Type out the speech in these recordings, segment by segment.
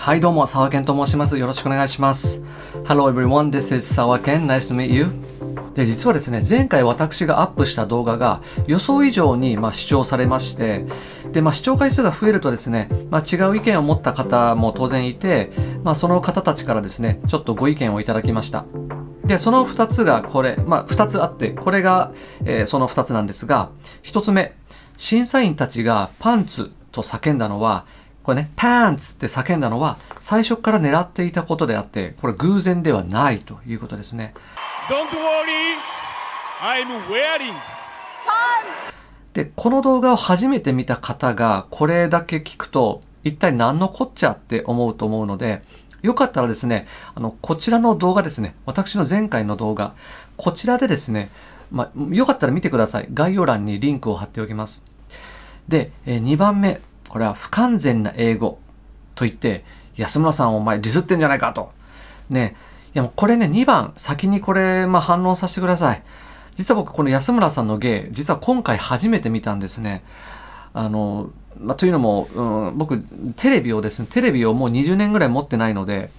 はいどうも、沢健と申します。よろしくお願いします。Hello everyone, this is 沢健。Nice to meet you. で、実はですね、前回私がアップした動画が予想以上にまあ視聴されまして、で、まあ視聴回数が増えるとですね、まあ違う意見を持った方も当然いて、まあその方たちからですね、ちょっとご意見をいただきました。で、その2つがこれ、まあ2つあって、これが、えー、その2つなんですが、1つ目、審査員たちがパンツと叫んだのは、これね、パンツって叫んだのは最初から狙っていたことであって、これ偶然ではないということですね。で、この動画を初めて見た方がこれだけ聞くと一体何のこっちゃって思うと思うので、よかったらですね、あの、こちらの動画ですね、私の前回の動画、こちらでですね、まあ、よかったら見てください。概要欄にリンクを貼っておきます。で、え2番目、これは不完全な英語と言って、安村さんお前ディスってんじゃないかと。ね。いやもうこれね、2番、先にこれ、まあ、反論させてください。実は僕、この安村さんの芸、実は今回初めて見たんですね。あの、まあ、というのも、うん、僕、テレビをですね、テレビをもう20年ぐらい持ってないので、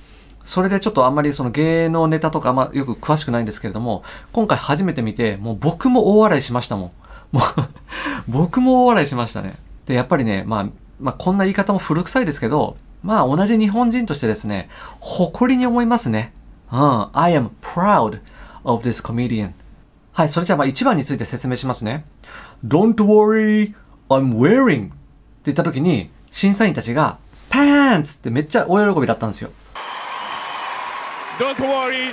それでちょっとあんまりその芸能ネタとかあんまよく詳しくないんですけれども、今回初めて見て、もう僕も大笑いしましたもん。もう僕も大笑いしましたね。で、やっぱりね、まあ、まあ、こんな言い方も古臭いですけど、まあ同じ日本人としてですね、誇りに思いますね。うん。I am proud of this comedian. はい、それじゃあまあ1番について説明しますね。Don't worry, I'm wearing って言った時に、審査員たちが、Pants ってめっちゃ大喜びだったんですよ。Don't worry,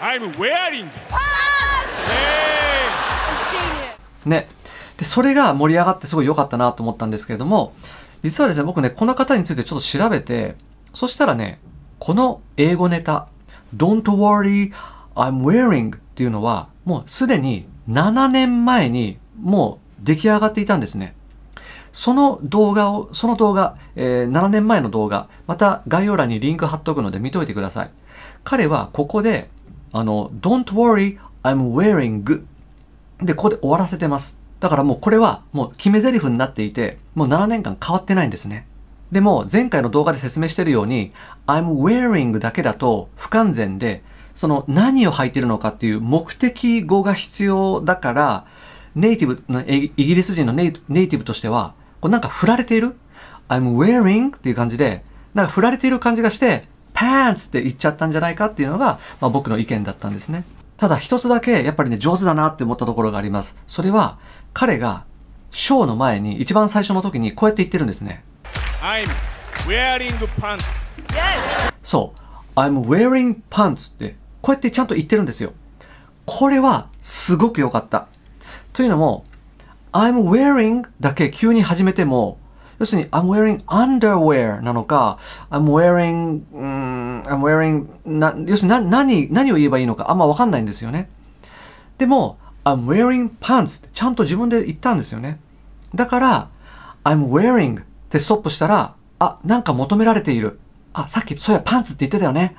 I'm wearing! Pants! ね。で、それが盛り上がってすごい良かったなと思ったんですけれども、実はですね、僕ね、この方についてちょっと調べて、そしたらね、この英語ネタ、Don't worry, I'm wearing っていうのは、もうすでに7年前にもう出来上がっていたんですね。その動画を、その動画、えー、7年前の動画、また概要欄にリンク貼っとくので見といてください。彼はここで、あの、Don't worry, I'm wearing で、ここで終わらせてます。だからもうこれはもう決め台詞になっていて、もう7年間変わってないんですね。でも前回の動画で説明してるように、I'm wearing だけだと不完全で、その何を履いてるのかっていう目的語が必要だから、ネイティブ、イギリス人のネイティブとしては、こうなんか振られている ?I'm wearing っていう感じで、なんか振られている感じがして、パンツって言っちゃったんじゃないかっていうのが、まあ、僕の意見だったんですね。ただ一つだけやっぱりね、上手だなって思ったところがあります。それは、彼がショーの前に一番最初の時にこうやって言ってるんですね。I'm wearing pants. Yes. そう。I'm wearing pants って、こうやってちゃんと言ってるんですよ。これはすごく良かった。というのも、I'm wearing だけ急に始めても、要するに I'm wearing underwear なのか、I'm wearing、う I'm wearing な要するに何何何を言えばいいのかあんま分かんないんですよねでも I'm wearing pants ちゃんと自分で言ったんですよねだから I'm wearing ってストップしたらあなんか求められているあさっきそういやパンツって言ってたよね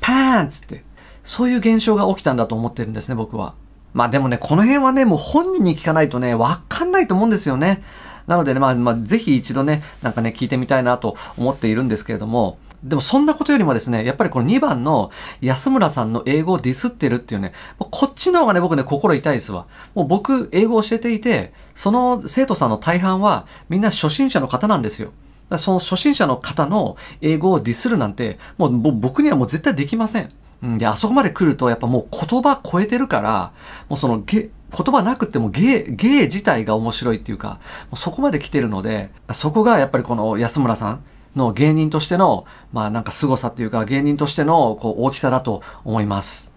パンツってそういう現象が起きたんだと思ってるんですね僕はまあでもね、この辺はね、もう本人に聞かないとね、わかんないと思うんですよね。なのでね、まあ、まあ、ぜひ一度ね、なんかね、聞いてみたいなと思っているんですけれども、でもそんなことよりもですね、やっぱりこの2番の安村さんの英語をディスってるっていうね、こっちの方がね、僕ね、心痛いですわ。もう僕、英語を教えていて、その生徒さんの大半はみんな初心者の方なんですよ。その初心者の方の英語をディスるなんて、もう僕にはもう絶対できません。うんで、あそこまで来るとやっぱもう言葉超えてるから、もうそのゲ、言葉なくても芸、芸自体が面白いっていうか、もうそこまで来てるので、そこがやっぱりこの安村さん、の芸人としての、まあなんか凄さっていうか芸人としてのこう大きさだと思います。